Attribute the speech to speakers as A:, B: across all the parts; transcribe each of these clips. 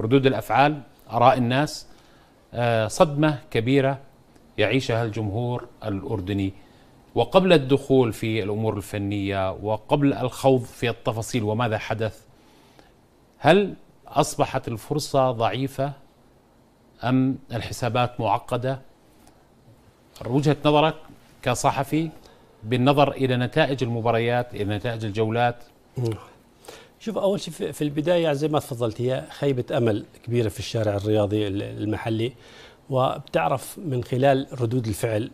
A: ردود الافعال اراء الناس آه، صدمه كبيره يعيشها الجمهور الاردني وقبل الدخول في الامور الفنيه وقبل الخوض في التفاصيل وماذا حدث هل اصبحت الفرصه ضعيفه ام الحسابات معقده وجهه نظرك كصحفي بالنظر الى نتائج المباريات
B: الى نتائج الجولات شوف اول شيء في البدايه يعني زي ما تفضلت هي خيبه امل كبيره في الشارع الرياضي المحلي وبتعرف من خلال ردود الفعل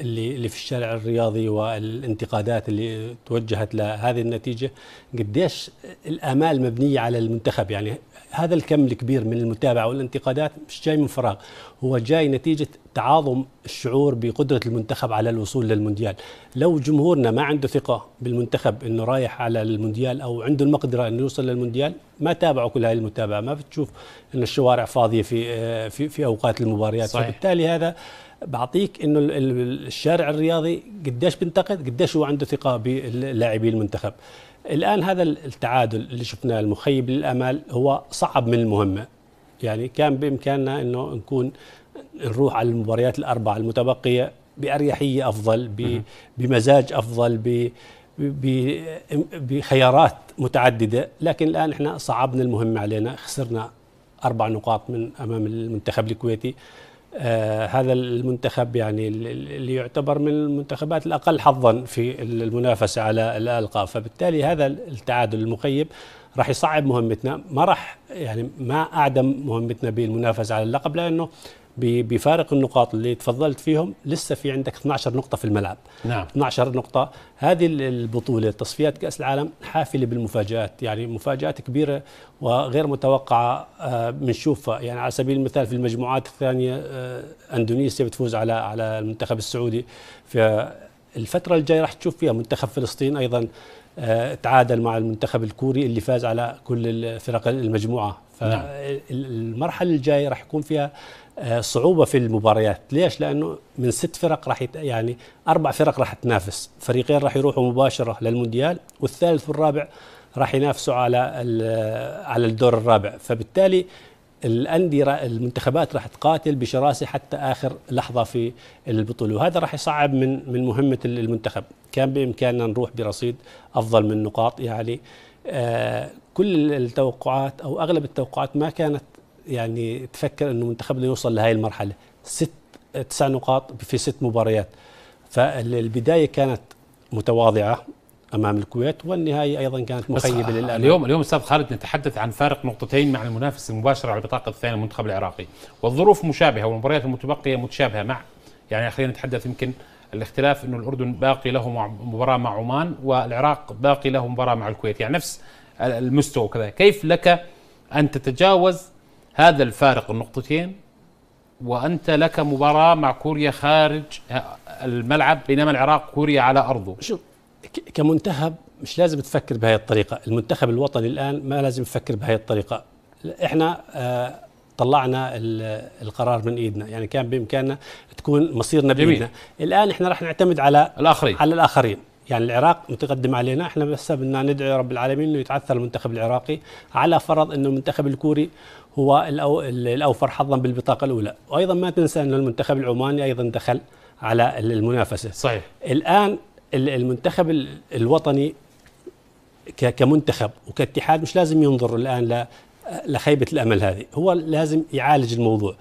B: اللي اللي في الشارع الرياضي والانتقادات اللي توجهت لهذه النتيجه قديش الامال مبنيه على المنتخب يعني هذا الكم الكبير من المتابعه والانتقادات مش جاي من فراغ هو جاي نتيجه تعاظم الشعور بقدره المنتخب على الوصول للمونديال لو جمهورنا ما عنده ثقه بالمنتخب انه رايح على المونديال او عنده المقدره انه يوصل للمونديال ما تابعوا كل هذه المتابعه ما بتشوف ان الشوارع فاضيه في في في اوقات المباريات صحيح. فبالتالي هذا بعطيك انه الشارع الرياضي قديش بينتقد قديش هو عنده ثقه بلاعبي المنتخب الآن هذا التعادل اللي شفناه المخيب للأمال هو صعب من المهمة يعني كان بإمكاننا أنه نكون نروح على المباريات الأربعة المتبقية بأريحية أفضل بمزاج أفضل بخيارات متعددة لكن الآن إحنا صعبنا المهمة علينا خسرنا أربع نقاط من أمام المنتخب الكويتي آه هذا المنتخب يعني اللي يعتبر من المنتخبات الاقل حظا في المنافسه على الالقاب فبالتالي هذا التعادل المخيب راح يصعب مهمتنا ما راح يعني ما اعدم مهمتنا بالمنافسه على اللقب لانه بفارق النقاط اللي تفضلت فيهم لسه في عندك 12 نقطة في الملعب نعم 12 نقطة هذه البطولة تصفيات كأس العالم حافلة بالمفاجآت يعني مفاجآت كبيرة وغير متوقعة آه، بنشوفها يعني على سبيل المثال في المجموعات الثانية آه، أندونيسيا بتفوز على على المنتخب السعودي في الفترة الجاية راح تشوف فيها منتخب فلسطين أيضا آه، تعادل مع المنتخب الكوري اللي فاز على كل الفرق المجموعة فالمرحلة نعم. الجاية راح يكون فيها آه، صعوبه في المباريات ليش لانه من ست فرق راح يت... يعني اربع فرق راح تنافس فريقين راح يروحوا مباشره للمونديال والثالث والرابع راح ينافسوا على على الدور الرابع فبالتالي الانديه المنتخبات راح تقاتل بشراسه حتى اخر لحظه في البطوله وهذا راح يصعب من من مهمه المنتخب كان بامكاننا نروح برصيد افضل من نقاط يعني آه كل التوقعات او اغلب التوقعات ما كانت يعني تفكر انه منتخبنا يوصل لهي المرحله ست تسع نقاط في ست مباريات فالبدايه كانت متواضعه امام الكويت والنهايه ايضا كانت مخيبه للامام اليوم اليوم استاذ خالد نتحدث
A: عن فارق نقطتين مع المنافس المباشر على البطاقه الثانيه المنتخب العراقي والظروف مشابهه والمباريات المتبقيه متشابهه مع يعني خلينا نتحدث يمكن الاختلاف انه الاردن باقي له مباراه مع عمان والعراق باقي له مباراه مع الكويت يعني نفس المستوى وكذا كيف لك ان تتجاوز هذا الفارق النقطتين وانت لك مباراه مع كوريا
B: خارج الملعب بينما العراق كوريا على ارضه شوف كمنتخب مش لازم تفكر بهذه الطريقه المنتخب الوطني الان ما لازم يفكر بهذه الطريقه احنا آه طلعنا القرار من ايدنا يعني كان بامكاننا تكون مصيرنا بايدنا الان احنا راح نعتمد على الاخرين على الاخرين يعني العراق متقدم علينا احنا بس بدنا ندعي رب العالمين انه يتعثر المنتخب العراقي على فرض انه المنتخب الكوري هو الأو الاوفر حظا بالبطاقه الاولى وايضا ما تنسى انه المنتخب العماني ايضا دخل على المنافسه صحيح الان المنتخب الوطني كمنتخب وكاتحاد مش لازم ينظر الان لخيبه الامل هذه هو لازم يعالج الموضوع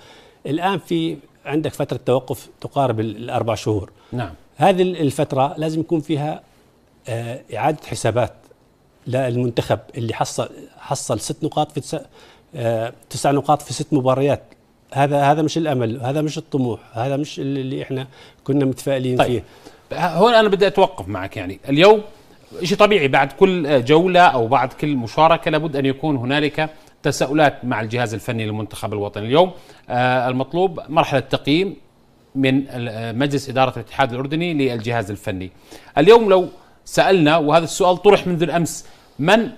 B: الان في عندك فتره توقف تقارب الاربع شهور نعم هذه الفترة لازم يكون فيها آه، إعادة حسابات للمنتخب اللي حصل حصل ست نقاط في آه، تسع نقاط في ست مباريات هذا هذا مش الامل هذا مش الطموح هذا مش اللي احنا كنا متفائلين طيب. فيه هون انا بدي اتوقف معك يعني اليوم شيء
A: طبيعي بعد كل جوله او بعد كل مشاركه لابد ان يكون هنالك تساؤلات مع الجهاز الفني للمنتخب الوطني اليوم آه، المطلوب مرحله تقييم من مجلس إدارة الاتحاد الأردني للجهاز الفني اليوم لو سألنا وهذا السؤال طرح منذ الأمس من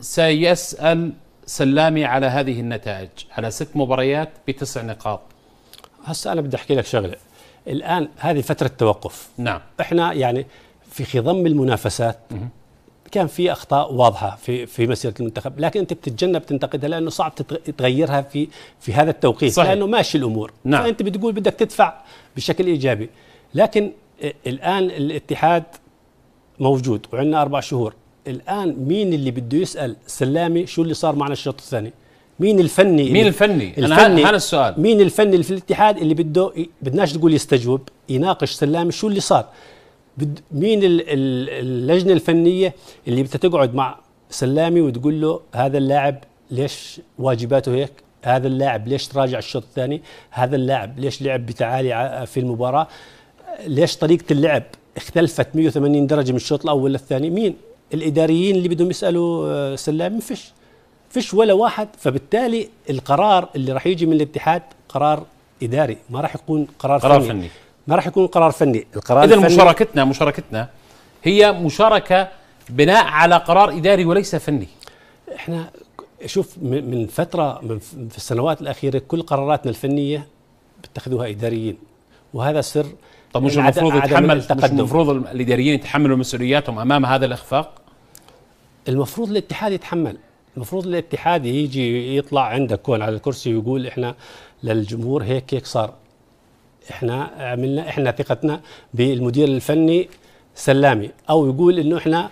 A: سيسأل سلامي على
B: هذه النتائج على ست مباريات بتسع نقاط هسه أنا بدي أحكي لك شغلة الآن هذه فترة توقف نعم إحنا يعني في خضم المنافسات كان في اخطاء واضحه في في مسيره المنتخب لكن انت بتتجنب تنتقدها لانه صعب تغيرها في في هذا التوقيت صحيح. لانه ماشي الامور نعم. فانت بتقول بدك تدفع بشكل ايجابي لكن الان الاتحاد موجود وعندنا اربع شهور الان مين اللي بده يسال سلامي شو اللي صار معنا الشوط الثاني مين الفني مين الفني, الفني انا هذا السؤال مين الفني اللي في الاتحاد اللي بده بدناش تقول يستجوب يناقش سلامي شو اللي صار مين اللجنه الفنيه اللي بتتقعد مع سلامي وتقول له هذا اللاعب ليش واجباته هيك هذا اللاعب ليش تراجع الشوط الثاني هذا اللاعب ليش لعب بتعالي في المباراه ليش طريقه اللعب اختلفت 180 درجه من الشوط الاول للثاني مين الاداريين اللي بدهم يسالوا آه، سلامي فيش فيش ولا واحد فبالتالي القرار اللي راح يجي من الاتحاد قرار اداري ما راح يكون قرار, قرار فني, فني. ما راح يكون قرار فني القرار اذا مشاركتنا
A: مشاركتنا
B: هي مشاركه بناء على قرار اداري وليس فني احنا شوف من فتره من في السنوات الاخيره كل قراراتنا الفنيه بتخذوها اداريين وهذا سر طب مش المفروض يتحمل التقدم المفروض الاداريين يتحملوا مسؤولياتهم امام هذا الاخفاق المفروض الاتحاد يتحمل المفروض الاتحاد يجي يطلع عندك هون على الكرسي ويقول احنا للجمهور هيك هيك صار احنا عملنا احنا ثقتنا بالمدير الفني سلامي او يقول انه احنا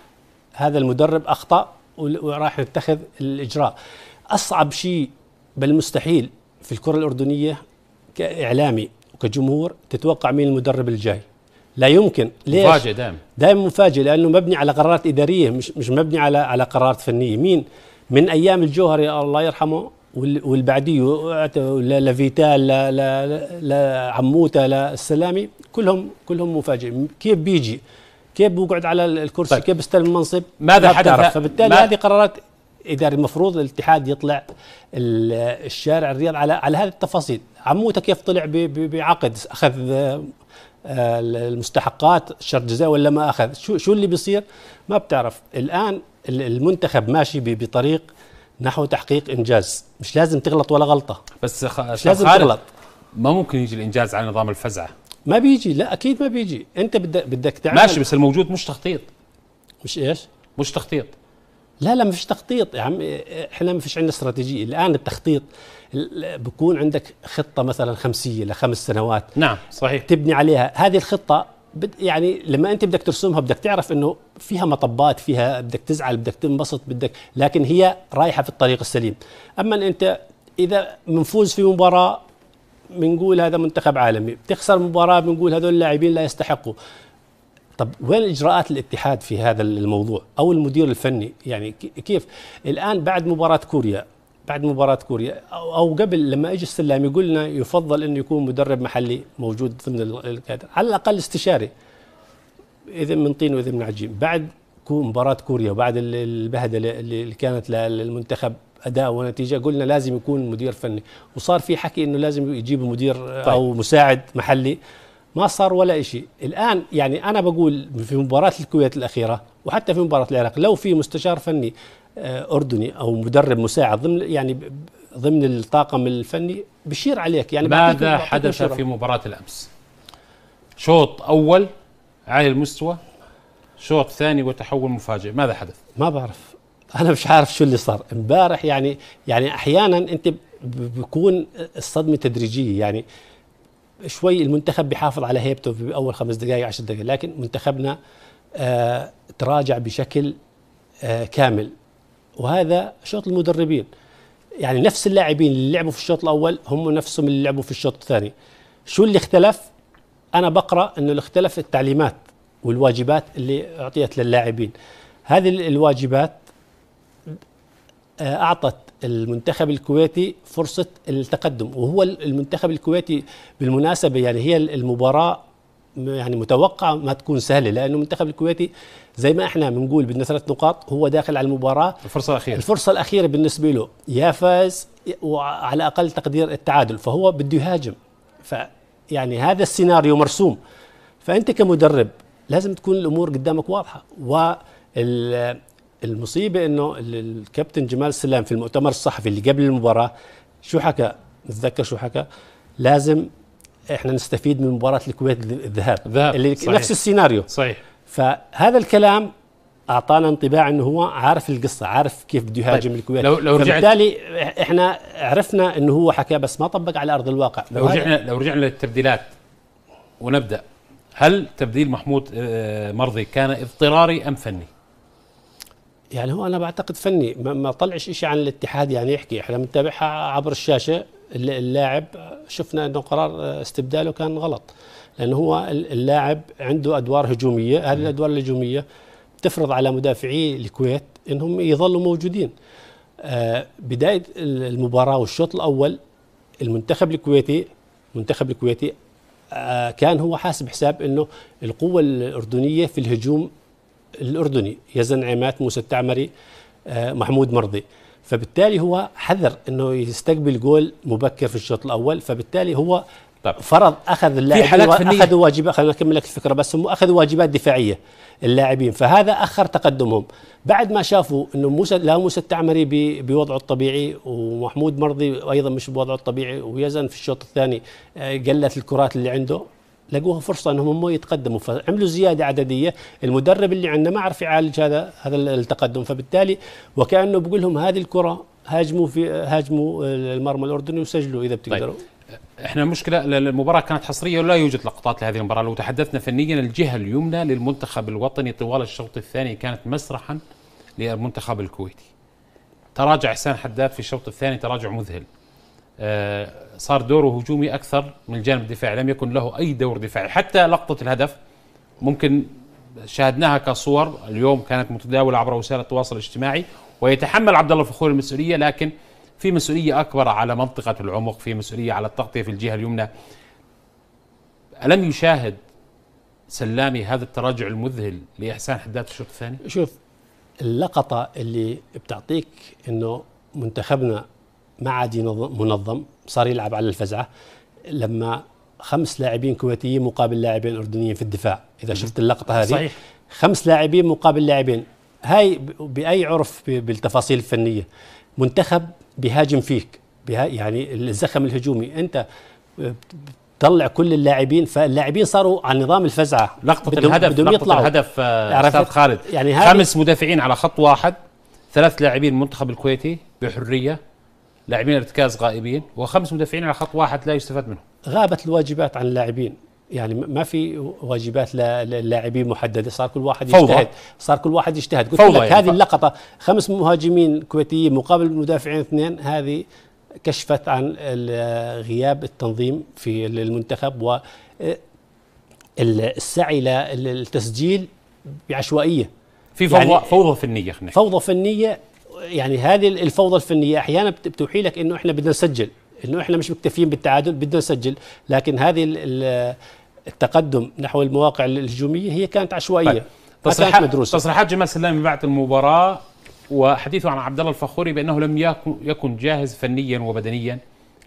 B: هذا المدرب اخطا وراح نتخذ الاجراء اصعب شيء بل مستحيل في الكره الاردنيه كاعلامي وكجمهور تتوقع مين المدرب الجاي لا يمكن ليش مفاجئ دائما دائما مفاجئ لانه مبني على قرارات اداريه مش مش مبني على على قرارات فنيه مين من ايام الجوهري الله يرحمه واللي بعديه لا فيتال لا لا لا عموته لا السلامي كلهم كلهم مفاجئ كيف بيجي كيف بيقعد على الكرسي طيب. كيف بيستلم المنصب ماذا حدث فبالتالي هذه قرارات اداري المفروض الاتحاد يطلع الشارع الرياض على على هذه التفاصيل عموته كيف طلع بعقد اخذ آه، المستحقات شرط جزاء ولا ما اخذ شو شو اللي بيصير ما بتعرف الان المنتخب ماشي بطريق نحو تحقيق انجاز مش لازم تغلط ولا غلطه بس خ... مش لازم تغلط
A: ما ممكن يجي الانجاز على نظام الفزعه
B: ما بيجي لا اكيد ما بيجي انت بدك بدك تعمل ماشي بس الموجود مش تخطيط مش ايش مش تخطيط لا لا ما فيش تخطيط يا عم احنا ما فيش عندنا استراتيجيه الان التخطيط بكون عندك خطه مثلا خمسيه لخمس سنوات نعم صحيح تبني عليها هذه الخطه يعني لما انت بدك ترسمها بدك تعرف انه فيها مطبات فيها بدك تزعل بدك تنبسط بدك لكن هي رايحه في الطريق السليم اما انت اذا منفوز في مباراه بنقول هذا منتخب عالمي بتخسر مباراه بنقول هذول اللاعبين لا يستحقوا طب وين اجراءات الاتحاد في هذا الموضوع او المدير الفني يعني كيف الان بعد مباراه كوريا بعد مباراة كوريا أو قبل لما أجي السلام يقول لنا يفضل أنه يكون مدرب محلي موجود ضمن الكادر على الأقل استشاري إذا من طين وإذا من عجين بعد مباراة كوريا وبعد البهدلة اللي كانت للمنتخب اداء ونتيجه قلنا لازم يكون مدير فني وصار في حكي انه لازم يجيب مدير طيب. او مساعد محلي ما صار ولا شيء الان يعني انا بقول في مباراه الكويت الاخيره وحتى في مباراه العراق لو في مستشار فني آه، اردني او مدرب مساعد ضمن يعني ضمن الطاقم الفني بشير عليك يعني ماذا حدث في مباراه
A: الامس؟ شوط اول عالي المستوى شوط ثاني وتحول
B: مفاجئ ماذا حدث؟ ما بعرف انا مش عارف شو اللي صار امبارح يعني يعني احيانا انت بكون الصدمه تدريجيه يعني شوي المنتخب بيحافظ على هيبته باول خمس دقائق عشر دقائق لكن منتخبنا آه تراجع بشكل آه كامل وهذا شوط المدربين يعني نفس اللاعبين اللي لعبوا في الشوط الاول هم نفسهم اللي لعبوا في الشوط الثاني شو اللي اختلف انا بقرا انه اللي اختلف التعليمات والواجبات اللي اعطيت للاعبين هذه الواجبات آه، اعطت المنتخب الكويتي فرصه التقدم وهو المنتخب الكويتي بالمناسبه يعني هي المباراه يعني متوقع ما تكون سهله لانه المنتخب الكويتي زي ما احنا بنقول بدنا ثلاث نقاط هو داخل على المباراه الفرصه الاخيره الفرصه الاخيره بالنسبه له يا فاز وعلى اقل تقدير التعادل فهو بده يهاجم ف يعني هذا السيناريو مرسوم فانت كمدرب لازم تكون الامور قدامك واضحه والمصيبه انه الكابتن جمال سلام في المؤتمر الصحفي اللي قبل المباراه شو حكى نتذكر شو حكى لازم احنا نستفيد من مباراه الكويت الذهاب اللي صحيح. نفس السيناريو صحيح فهذا الكلام اعطانا انطباع انه هو عارف القصه عارف كيف بده يهاجم طيب. الكويت لو لو رجعت فبالتالي احنا عرفنا انه هو حكى بس ما طبق على ارض الواقع لو رجعنا لو رجعنا
A: للتبديلات ونبدا هل تبديل محمود آه، مرضي كان اضطراري ام فني؟
B: يعني هو انا بعتقد فني ما طلعش شيء عن الاتحاد يعني يحكي احنا بنتابعها عبر الشاشه اللاعب شفنا انه قرار استبداله كان غلط لانه هو اللاعب عنده ادوار هجوميه هذه الادوار الهجوميه تفرض على مدافعي الكويت انهم يظلوا موجودين آه، بدايه المباراه والشوط الاول المنتخب الكويتي المنتخب الكويتي آه، كان هو حاسب حساب انه القوه الاردنيه في الهجوم الاردني يزن عماد موسى التعمري آه، محمود مرضي فبالتالي هو حذر انه يستقبل جول مبكر في الشوط الاول فبالتالي هو طب. فرض اخذ اللاعبين اخذوا واجبات خلينا اكمل لك الفكره بس هم اخذوا واجبات دفاعيه اللاعبين فهذا اخر تقدمهم بعد ما شافوا انه موسى لا موسى التعمري بوضعه الطبيعي ومحمود مرضي ايضا مش بوضعه الطبيعي ويزن في الشوط الثاني آه، قلت الكرات اللي عنده لقوها فرصه انهم هم يتقدموا فعملوا زياده عدديه المدرب اللي عندنا ما عرف يعالج هذا هذا التقدم فبالتالي وكانه بقول لهم هذه الكره هاجموا في هاجموا المرمى الاردني وسجلوا اذا طيب. بتقدروا طيب.
A: احنا المشكله المباراه
B: كانت حصريه ولا يوجد
A: لقطات لهذه المباراه لو تحدثنا فنيا الجهه اليمنى للمنتخب الوطني طوال الشوط الثاني كانت مسرحا للمنتخب الكويتي تراجع حسان حداد في الشوط الثاني تراجع مذهل آه، صار دوره هجومي اكثر من الجانب الدفاعي لم يكن له اي دور دفاعي حتى لقطه الهدف ممكن شاهدناها كصور اليوم كانت متداوله عبر وسائل التواصل الاجتماعي ويتحمل عبد الله الفخور المسؤوليه لكن في مسؤوليه اكبر على منطقه العمق في مسؤوليه على التغطيه في الجهه اليمنى الم
B: يشاهد سلامي هذا التراجع المذهل لاحسان حداد الشوط الثاني شوف اللقطه اللي بتعطيك انه منتخبنا ما عاد منظم صار يلعب على الفزعه لما خمس لاعبين كويتيين مقابل لاعبين اردنيين في الدفاع اذا شفت اللقطه هذه صحيح خمس لاعبين مقابل لاعبين هاي باي عرف بالتفاصيل الفنيه منتخب بهاجم فيك بها يعني الزخم الهجومي انت طلع كل اللاعبين فاللاعبين صاروا على نظام الفزعه لقطه بدهم الهدف بدهم لقطه يطلعوا. الهدف آه، استاذ خالد يعني خمس
A: مدافعين على خط واحد ثلاث لاعبين منتخب الكويتي بحريه لاعبين ارتكاز غائبين وخمس مدافعين على خط واحد لا يستفاد منهم
B: غابت الواجبات عن اللاعبين يعني ما في واجبات للاعبين محدده صار كل واحد فوضى. يجتهد صار كل واحد يجتهد قلت لك يعني هذه اللقطه خمس مهاجمين كويتيين مقابل مدافعين اثنين هذه كشفت عن غياب التنظيم في المنتخب و السعي للتسجيل بعشوائيه في فوضى يعني فوضى فنيه خلينا فوضى فنيه يعني هذه الفوضى الفنيه احيانا بتوحي لك انه احنا بدنا نسجل انه احنا مش مكتفيين بالتعادل بدنا نسجل لكن هذه التقدم نحو المواقع الهجوميه هي كانت عشوائيه طيب. تصريحات مدروسه تصريحات
A: جمال سلامي بعد المباراه وحديثه عن عبد الله الفخوري بانه لم يكن يكن جاهز فنيا وبدنيا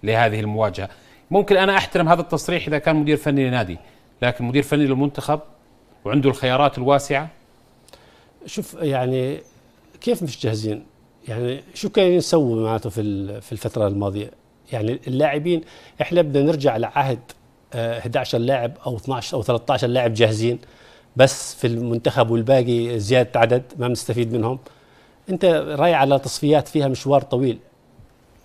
A: لهذه المواجهه ممكن انا احترم هذا التصريح اذا كان مدير فني لنادي لكن مدير فني للمنتخب وعنده الخيارات الواسعه شوف
B: يعني كيف مش جاهزين يعني شو كان نسوي معناته في في الفتره الماضيه يعني اللاعبين احنا بدنا نرجع لعهد 11 آه، لاعب او 12 او 13 لاعب جاهزين بس في المنتخب والباقي زياده عدد ما بنستفيد منهم انت راي على تصفيات فيها مشوار طويل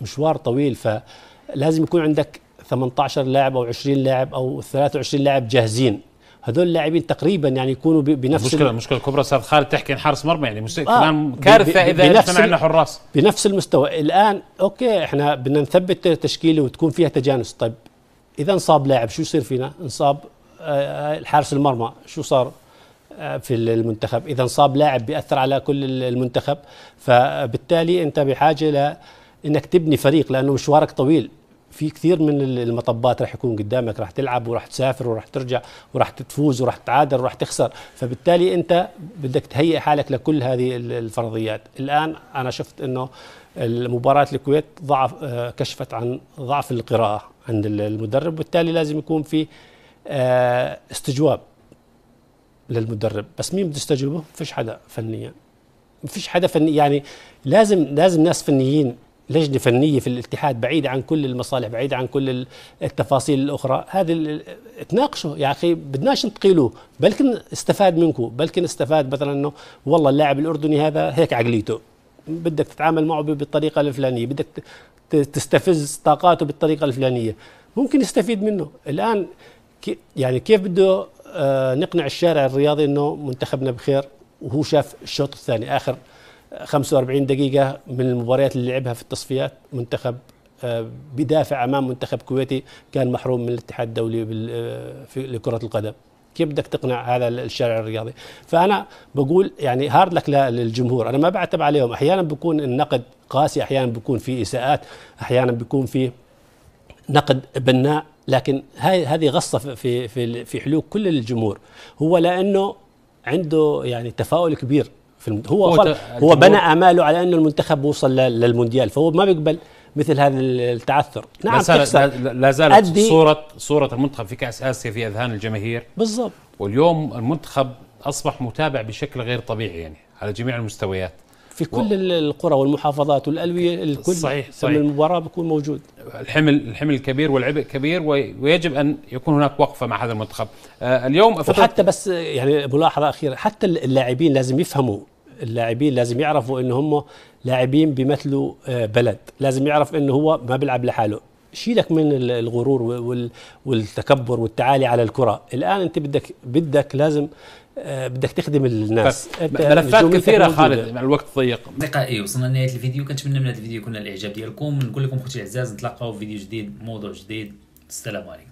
B: مشوار طويل فلازم يكون عندك 18 لاعب او 20 لاعب او 23 لاعب جاهزين هذول اللاعبين تقريبا يعني يكونوا بنفس المشكله
A: المشكله الكبرى استاذ خالد تحكي عن حارس مرمى
B: يعني مست... آه كارثه اذا سمعنا حراس بنفس المستوى الان اوكي احنا بدنا نثبت تشكيله وتكون فيها تجانس طيب اذا انصاب لاعب شو يصير فينا؟ انصاب آه، حارس المرمى شو صار؟ آه، في المنتخب اذا انصاب لاعب بياثر على كل المنتخب فبالتالي انت بحاجه ل انك تبني فريق لانه مشوارك طويل في كثير من المطبات راح يكون قدامك راح تلعب وراح تسافر وراح ترجع وراح تفوز وراح تعادل وراح تخسر فبالتالي انت بدك تهيئ حالك لكل هذه الفرضيات الان انا شفت انه مباراة الكويت ضعف آه، كشفت عن ضعف القراءة عند المدرب وبالتالي لازم يكون في آه، استجواب للمدرب بس مين بده يستجوبه؟ فيش حدا فنيا فيش حدا فني يعني لازم لازم ناس فنيين لجنه فنيه في الاتحاد بعيده عن كل المصالح بعيده عن كل التفاصيل الاخرى هذه تناقشوا يا اخي بدناش نتقيلوه بلكن استفاد منكم بلكن استفاد مثلا انه والله اللاعب الاردني هذا هيك عقليته بدك تتعامل معه بالطريقه الفلانيه بدك تستفز طاقاته بالطريقه الفلانيه ممكن يستفيد منه الان يعني كيف بده آه، نقنع الشارع الرياضي انه منتخبنا بخير وهو شاف الشوط الثاني اخر 45 دقيقة من المباريات اللي لعبها في التصفيات منتخب آه، بدافع امام منتخب كويتي كان محروم من الاتحاد الدولي آه، لكره القدم كيف بدك تقنع هذا الشارع الرياضي فانا بقول يعني هارد لك للجمهور انا ما بعتب عليهم احيانا بكون النقد قاسي احيانا بكون في اساءات احيانا بكون في نقد بناء لكن هاي هذه غصه في في في حلوك كل الجمهور هو لانه عنده يعني تفاؤل كبير في المد... هو هو, هو بنى اماله على انه المنتخب وصل للمونديال فهو ما بيقبل مثل هذا التعثر نعم لا, لا زالت أدي صوره صوره المنتخب في كاس اسيا في اذهان
A: الجماهير بالضبط واليوم المنتخب اصبح متابع بشكل غير طبيعي يعني على جميع المستويات
B: في كل و... القرى والمحافظات والالويه الكل صحيح صحيح المباراه بيكون
A: موجود الحمل الحمل الكبير والعبء كبير ويجب ان يكون هناك وقفه مع هذا المنتخب
B: آه اليوم وحتى بس يعني ملاحظه اخيره حتى اللاعبين لازم يفهموا اللاعبين لازم يعرفوا انه هم لاعبين بيمثلوا آه، بلد لازم يعرف انه هو ما بيلعب لحاله شيلك من الغرور والتكبر والتعالي على الكره الان انت بدك بدك لازم آه، بدك تخدم الناس ملفات كثيره خالد مع الوقت ضيق
A: دقائق إيه؟ وصلنا لنهايه الفيديو كنتمنى من هذا الفيديو يكون الاعجاب ديالكم نقول لكم خوتي العزاز نتلاقاو في فيديو جديد موضوع جديد السلام عليكم